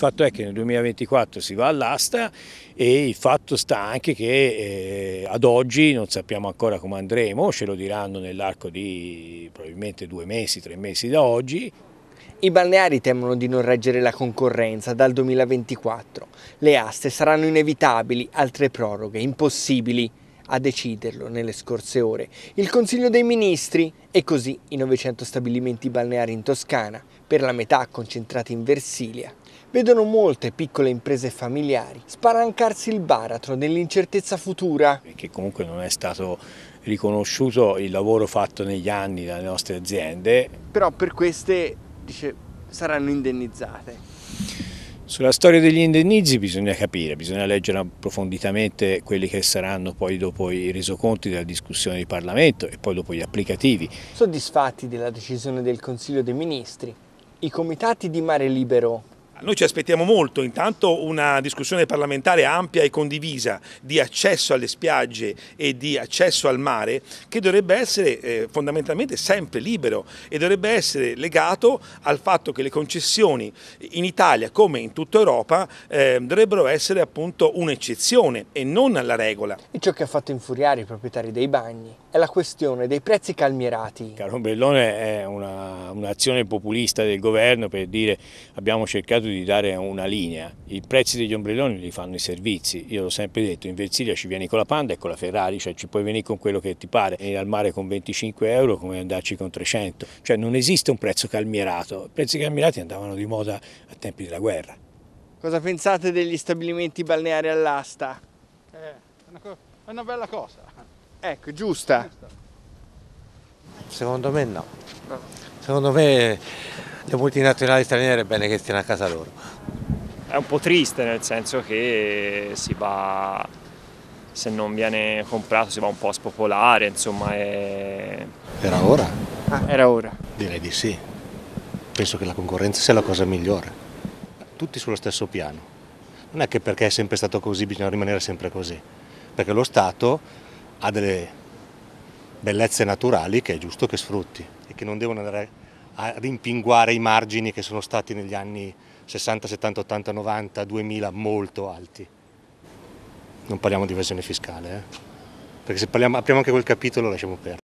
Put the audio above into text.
Il fatto è che nel 2024 si va all'asta e il fatto sta anche che eh, ad oggi non sappiamo ancora come andremo, ce lo diranno nell'arco di probabilmente due mesi, tre mesi da oggi. I balneari temono di non reggere la concorrenza dal 2024. Le aste saranno inevitabili, altre proroghe impossibili. A deciderlo nelle scorse ore il Consiglio dei Ministri e così i 900 stabilimenti balneari in Toscana per la metà concentrati in Versilia, vedono molte piccole imprese familiari spalancarsi il baratro dell'incertezza futura. Che comunque non è stato riconosciuto il lavoro fatto negli anni dalle nostre aziende. Però per queste dice, saranno indennizzate. Sulla storia degli indennizi bisogna capire, bisogna leggere approfonditamente quelli che saranno poi dopo i resoconti della discussione di Parlamento e poi dopo gli applicativi. Soddisfatti della decisione del Consiglio dei Ministri, i comitati di mare libero noi ci aspettiamo molto, intanto una discussione parlamentare ampia e condivisa di accesso alle spiagge e di accesso al mare che dovrebbe essere eh, fondamentalmente sempre libero e dovrebbe essere legato al fatto che le concessioni in Italia come in tutta Europa eh, dovrebbero essere appunto un'eccezione e non la regola. E ciò che ha fatto infuriare i proprietari dei bagni è la questione dei prezzi calmierati. Caro Bellone è un'azione populista del governo per dire abbiamo cercato grado di dare una linea. I prezzi degli ombrelloni li fanno i servizi, io l'ho sempre detto, in Versilia ci vieni con la Panda e con la Ferrari, cioè ci puoi venire con quello che ti pare, e al mare con 25 euro come andarci con 300, cioè non esiste un prezzo calmierato, i prezzi calmierati andavano di moda a tempi della guerra. Cosa pensate degli stabilimenti balneari all'asta? Eh, è una bella cosa. Ecco, giusta. giusta. Secondo me no. no. Secondo me le multinazionali straniere è bene che stiano a casa loro. È un po' triste nel senso che si va, se non viene comprato si va un po' a spopolare, insomma è... Era ora? Ah, era ora. Direi di sì. Penso che la concorrenza sia la cosa migliore. Tutti sullo stesso piano. Non è che perché è sempre stato così bisogna rimanere sempre così, perché lo Stato ha delle bellezze naturali che è giusto che sfrutti e che non devono andare a rimpinguare i margini che sono stati negli anni 60, 70, 80, 90, 2000 molto alti. Non parliamo di evasione fiscale, eh? perché se parliamo, apriamo anche quel capitolo lasciamo perdere.